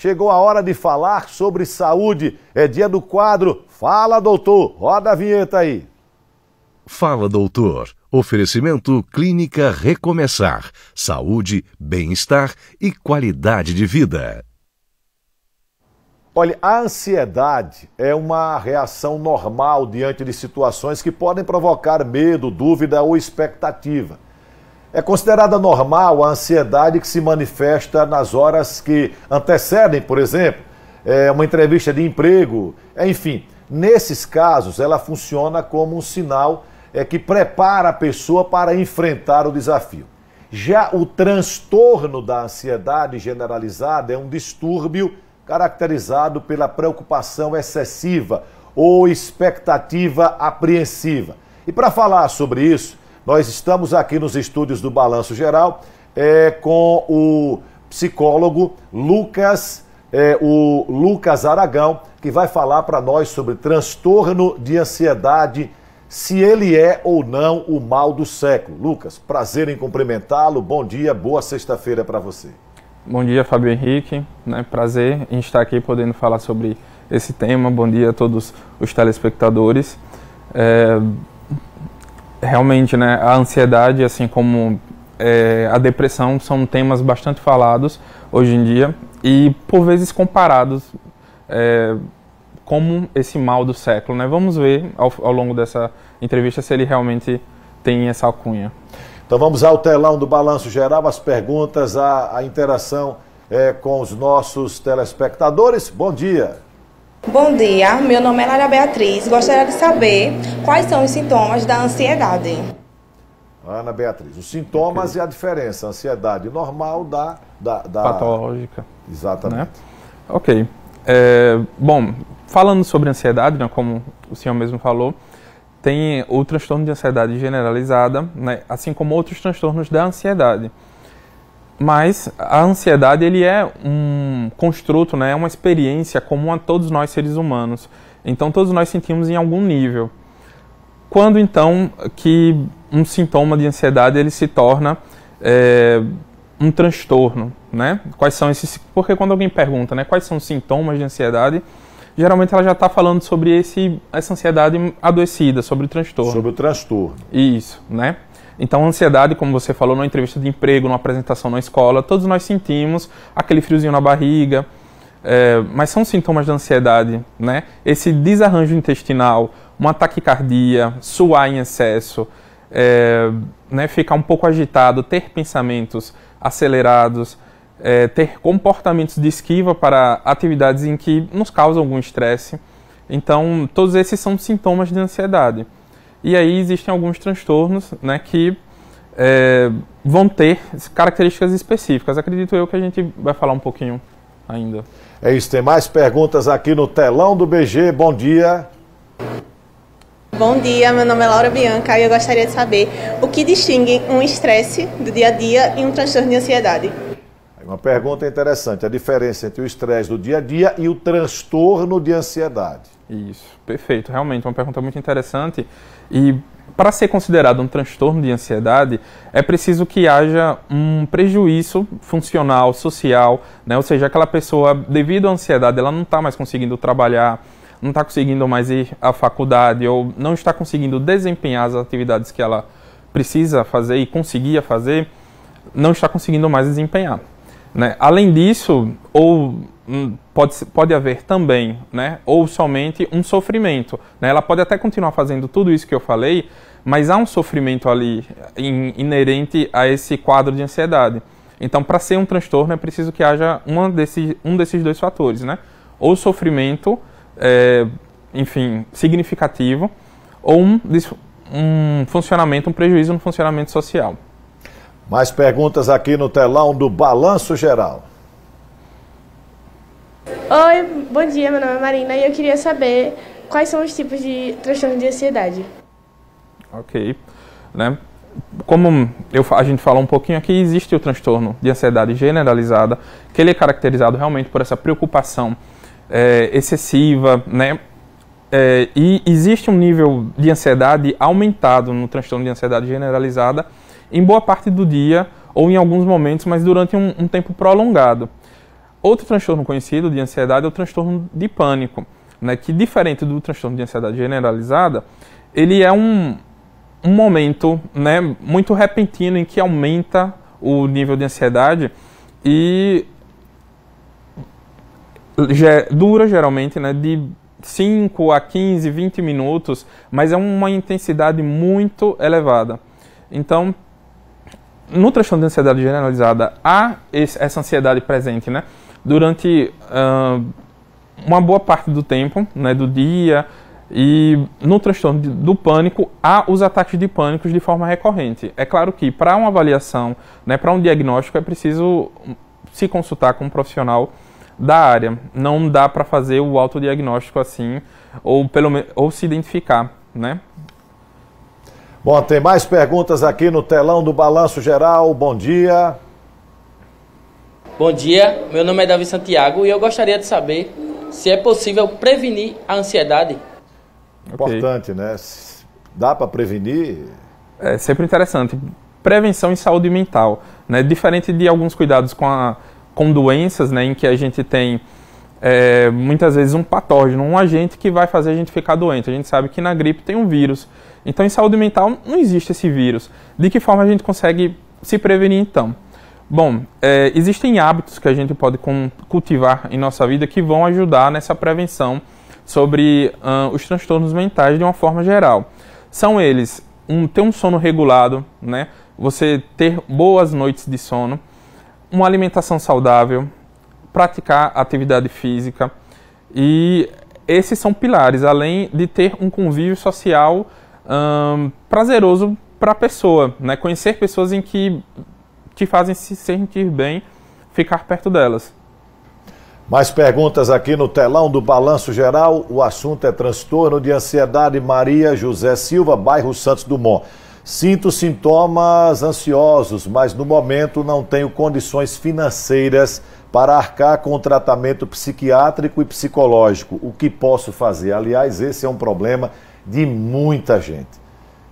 Chegou a hora de falar sobre saúde. É dia do quadro Fala Doutor. Roda a vinheta aí. Fala Doutor. Oferecimento Clínica Recomeçar. Saúde, bem-estar e qualidade de vida. Olha, a ansiedade é uma reação normal diante de situações que podem provocar medo, dúvida ou expectativa. É considerada normal a ansiedade que se manifesta nas horas que antecedem, por exemplo, é, uma entrevista de emprego, enfim. Nesses casos, ela funciona como um sinal é, que prepara a pessoa para enfrentar o desafio. Já o transtorno da ansiedade generalizada é um distúrbio caracterizado pela preocupação excessiva ou expectativa apreensiva. E para falar sobre isso, nós estamos aqui nos estúdios do Balanço Geral é, com o psicólogo Lucas, é, o Lucas Aragão, que vai falar para nós sobre transtorno de ansiedade, se ele é ou não o mal do século. Lucas, prazer em cumprimentá-lo. Bom dia, boa sexta-feira para você. Bom dia, Fábio Henrique. Né? Prazer em estar aqui podendo falar sobre esse tema. Bom dia a todos os telespectadores. É, realmente, né, a ansiedade, assim como é, a depressão, são temas bastante falados hoje em dia e por vezes comparados é, como esse mal do século, né? Vamos ver ao, ao longo dessa entrevista se ele realmente tem essa alcunha. Então vamos ao telão do Balanço Geral, as perguntas, a, a interação é, com os nossos telespectadores. Bom dia! Bom dia, meu nome é Lara Beatriz. Gostaria de saber quais são os sintomas da ansiedade. Ana Beatriz, os sintomas okay. e a diferença, a ansiedade normal da... da, da... Patológica. Exatamente. Né? Ok. É, bom, falando sobre ansiedade, né, como o senhor mesmo falou, tem o transtorno de ansiedade generalizada, né, assim como outros transtornos da ansiedade. Mas a ansiedade ele é um construto, né? É uma experiência comum a todos nós seres humanos. Então todos nós sentimos em algum nível. Quando então que um sintoma de ansiedade ele se torna é, um transtorno, né? Quais são esses? Porque quando alguém pergunta, né? Quais são os sintomas de ansiedade? Geralmente ela já está falando sobre esse, essa ansiedade adoecida, sobre o transtorno. Sobre o transtorno. Isso, né? Então, ansiedade, como você falou, numa entrevista de emprego, numa apresentação na escola, todos nós sentimos aquele friozinho na barriga, é, mas são sintomas de ansiedade, né? Esse desarranjo intestinal, uma taquicardia, suar em excesso, é, né, ficar um pouco agitado, ter pensamentos acelerados, é, ter comportamentos de esquiva para atividades em que nos causam algum estresse. Então, todos esses são sintomas de ansiedade. E aí existem alguns transtornos né, que é, vão ter características específicas. Acredito eu que a gente vai falar um pouquinho ainda. É isso, tem mais perguntas aqui no telão do BG. Bom dia. Bom dia, meu nome é Laura Bianca e eu gostaria de saber o que distingue um estresse do dia a dia e um transtorno de ansiedade. Uma pergunta interessante, a diferença entre o estresse do dia a dia e o transtorno de ansiedade. Isso, perfeito. Realmente, uma pergunta muito interessante. E para ser considerado um transtorno de ansiedade, é preciso que haja um prejuízo funcional, social, né? ou seja, aquela pessoa, devido à ansiedade, ela não está mais conseguindo trabalhar, não está conseguindo mais ir à faculdade, ou não está conseguindo desempenhar as atividades que ela precisa fazer e conseguia fazer, não está conseguindo mais desempenhar. Né? Além disso, ou Hum, pode, pode haver também, né, ou somente um sofrimento. Né? Ela pode até continuar fazendo tudo isso que eu falei, mas há um sofrimento ali in, inerente a esse quadro de ansiedade. Então, para ser um transtorno, é preciso que haja uma desse, um desses dois fatores, né? Ou sofrimento, é, enfim, significativo, ou um, um funcionamento, um prejuízo no funcionamento social. Mais perguntas aqui no telão do Balanço Geral. Oi, bom dia, meu nome é Marina e eu queria saber quais são os tipos de transtorno de ansiedade. Ok, né? Como eu, a gente fala um pouquinho aqui, existe o transtorno de ansiedade generalizada, que ele é caracterizado realmente por essa preocupação é, excessiva, né? É, e existe um nível de ansiedade aumentado no transtorno de ansiedade generalizada em boa parte do dia ou em alguns momentos, mas durante um, um tempo prolongado. Outro transtorno conhecido de ansiedade é o transtorno de pânico, né, que diferente do transtorno de ansiedade generalizada, ele é um, um momento né, muito repentino em que aumenta o nível de ansiedade e dura geralmente né, de 5 a 15, 20 minutos, mas é uma intensidade muito elevada. Então, no transtorno de ansiedade generalizada, há essa ansiedade presente, né? durante uh, uma boa parte do tempo, né, do dia, e no transtorno do pânico, há os ataques de pânico de forma recorrente. É claro que para uma avaliação, né, para um diagnóstico, é preciso se consultar com um profissional da área. Não dá para fazer o autodiagnóstico assim, ou, pelo, ou se identificar, né? Bom, tem mais perguntas aqui no telão do Balanço Geral. Bom dia. Bom dia, meu nome é Davi Santiago e eu gostaria de saber se é possível prevenir a ansiedade. Importante, okay. né? Dá para prevenir? É sempre interessante. Prevenção em saúde mental, né? Diferente de alguns cuidados com, a, com doenças, né? Em que a gente tem é, muitas vezes um patógeno, um agente que vai fazer a gente ficar doente. A gente sabe que na gripe tem um vírus. Então, em saúde mental não existe esse vírus. De que forma a gente consegue se prevenir então? Bom, é, existem hábitos que a gente pode cultivar em nossa vida que vão ajudar nessa prevenção sobre os transtornos mentais de uma forma geral. São eles um, ter um sono regulado, né? você ter boas noites de sono, uma alimentação saudável, praticar atividade física e esses são pilares, além de ter um convívio social prazeroso para a pessoa, né? conhecer pessoas em que te fazem se sentir bem ficar perto delas. Mais perguntas aqui no telão do Balanço Geral. O assunto é transtorno de ansiedade. Maria José Silva, bairro Santos Dumont. Sinto sintomas ansiosos, mas no momento não tenho condições financeiras para arcar com o tratamento psiquiátrico e psicológico. O que posso fazer? Aliás, esse é um problema de muita gente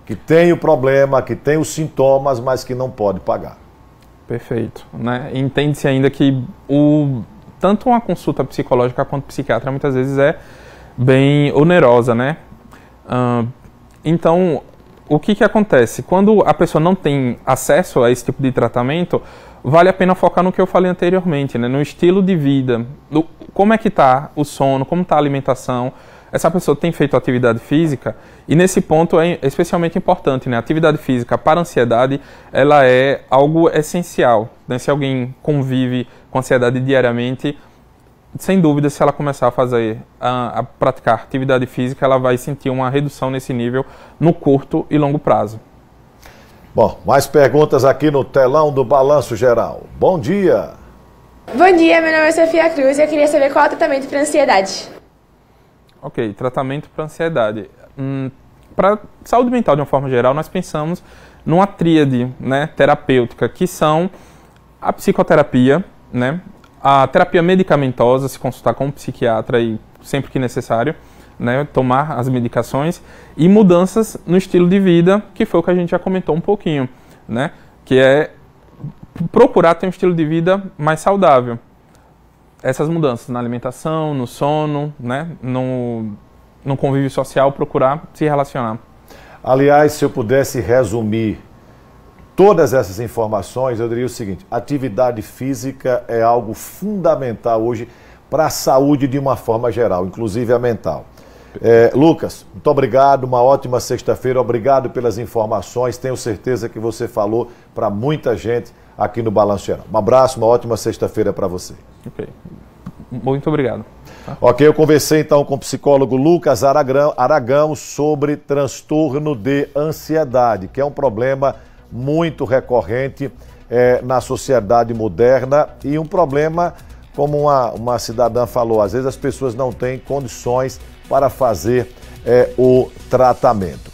que tem o problema, que tem os sintomas, mas que não pode pagar. Perfeito. Né? Entende-se ainda que o, tanto uma consulta psicológica quanto psiquiatra muitas vezes é bem onerosa, né? Uh, então, o que, que acontece? Quando a pessoa não tem acesso a esse tipo de tratamento, vale a pena focar no que eu falei anteriormente, né? no estilo de vida, como é que está o sono, como está a alimentação, essa pessoa tem feito atividade física e nesse ponto é especialmente importante, né? Atividade física para ansiedade, ela é algo essencial. Né? Se alguém convive com ansiedade diariamente, sem dúvida, se ela começar a fazer, a, a, praticar atividade física, ela vai sentir uma redução nesse nível no curto e longo prazo. Bom, mais perguntas aqui no telão do Balanço Geral. Bom dia! Bom dia, meu nome é Sofia Cruz e eu queria saber qual é o tratamento para ansiedade. Ok, tratamento para ansiedade. Hum, para saúde mental de uma forma geral, nós pensamos numa tríade né, terapêutica, que são a psicoterapia, né, a terapia medicamentosa, se consultar com um psiquiatra e sempre que necessário, né, tomar as medicações, e mudanças no estilo de vida, que foi o que a gente já comentou um pouquinho, né, que é procurar ter um estilo de vida mais saudável essas mudanças na alimentação, no sono, né? no, no convívio social, procurar se relacionar. Aliás, se eu pudesse resumir todas essas informações, eu diria o seguinte: atividade física é algo fundamental hoje para a saúde de uma forma geral, inclusive a mental. É, Lucas, muito obrigado, uma ótima sexta-feira, obrigado pelas informações. Tenho certeza que você falou para muita gente aqui no Balanço Geral. Um abraço, uma ótima sexta-feira para você. Ok. Muito obrigado. Tá? Ok, eu conversei então com o psicólogo Lucas Aragão, Aragão sobre transtorno de ansiedade, que é um problema muito recorrente é, na sociedade moderna e um problema, como uma, uma cidadã falou, às vezes as pessoas não têm condições para fazer é, o tratamento.